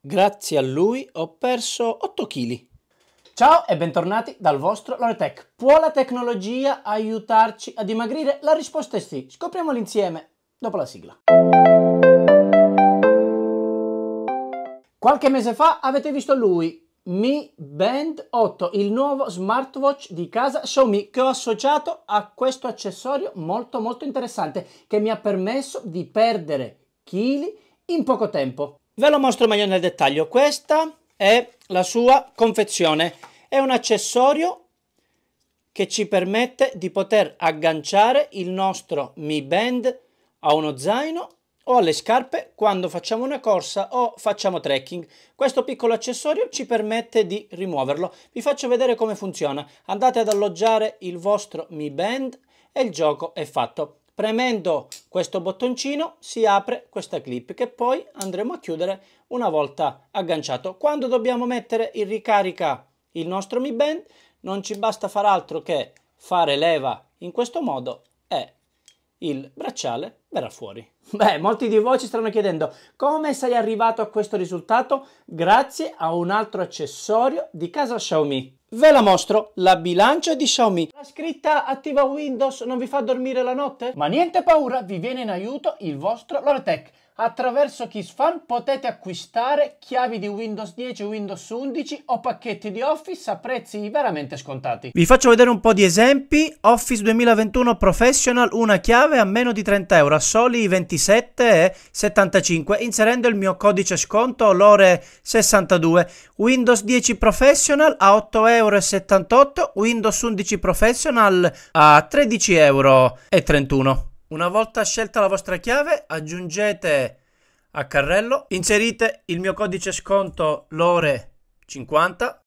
Grazie a lui ho perso 8 kg. Ciao e bentornati dal vostro Loretech. Può la tecnologia aiutarci a dimagrire? La risposta è sì. Scopriamolo insieme dopo la sigla. Qualche mese fa avete visto lui, mi Band 8, il nuovo smartwatch di casa Xiaomi che ho associato a questo accessorio molto molto interessante che mi ha permesso di perdere chili in poco tempo. Ve lo mostro meglio nel dettaglio. Questa è la sua confezione. È un accessorio che ci permette di poter agganciare il nostro Mi Band a uno zaino o alle scarpe quando facciamo una corsa o facciamo trekking. Questo piccolo accessorio ci permette di rimuoverlo. Vi faccio vedere come funziona. Andate ad alloggiare il vostro Mi Band e il gioco è fatto. Premendo questo bottoncino si apre questa clip che poi andremo a chiudere una volta agganciato. Quando dobbiamo mettere in ricarica il nostro Mi Band non ci basta far altro che fare leva in questo modo e il bracciale verrà fuori. Beh, molti di voi ci stanno chiedendo come sei arrivato a questo risultato grazie a un altro accessorio di casa Xiaomi. Ve la mostro, la bilancia di Xiaomi. La scritta attiva Windows non vi fa dormire la notte? Ma niente paura, vi viene in aiuto il vostro Loretech attraverso KissFan potete acquistare chiavi di Windows 10, Windows 11 o pacchetti di Office a prezzi veramente scontati. Vi faccio vedere un po' di esempi. Office 2021 Professional, una chiave a meno di 30 euro, a soli 27,75 inserendo il mio codice sconto LORE62. Windows 10 Professional a 8,78 euro, Windows 11 Professional a 13,31 euro. Una volta scelta la vostra chiave, aggiungete a carrello, inserite il mio codice sconto LORE50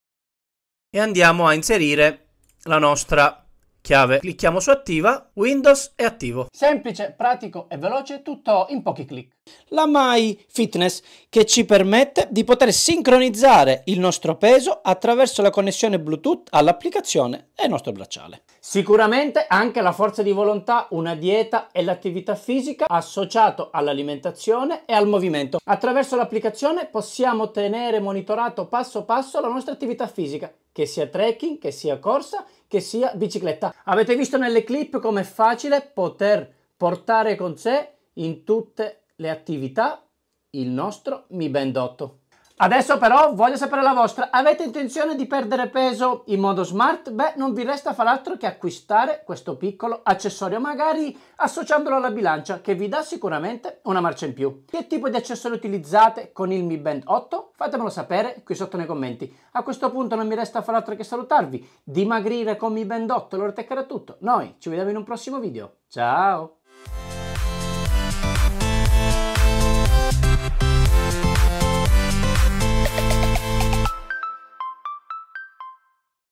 e andiamo a inserire la nostra chiave. Clicchiamo su attiva, Windows è attivo. Semplice, pratico e veloce, tutto in pochi clic. La My Fitness che ci permette di poter sincronizzare il nostro peso attraverso la connessione Bluetooth all'applicazione e il nostro bracciale. Sicuramente anche la forza di volontà, una dieta e l'attività fisica associato all'alimentazione e al movimento. Attraverso l'applicazione possiamo tenere monitorato passo passo la nostra attività fisica che sia trekking, che sia corsa, che sia bicicletta. Avete visto nelle clip com'è facile poter portare con sé in tutte le attività il nostro Mi Band 8. Adesso però voglio sapere la vostra. Avete intenzione di perdere peso in modo smart? Beh, non vi resta far altro che acquistare questo piccolo accessorio, magari associandolo alla bilancia, che vi dà sicuramente una marcia in più. Che tipo di accessorio utilizzate con il Mi Band 8? Fatemelo sapere qui sotto nei commenti. A questo punto non mi resta far altro che salutarvi. Dimagrire con Mi Band 8, l'ora teccherà tutto. Noi ci vediamo in un prossimo video. Ciao!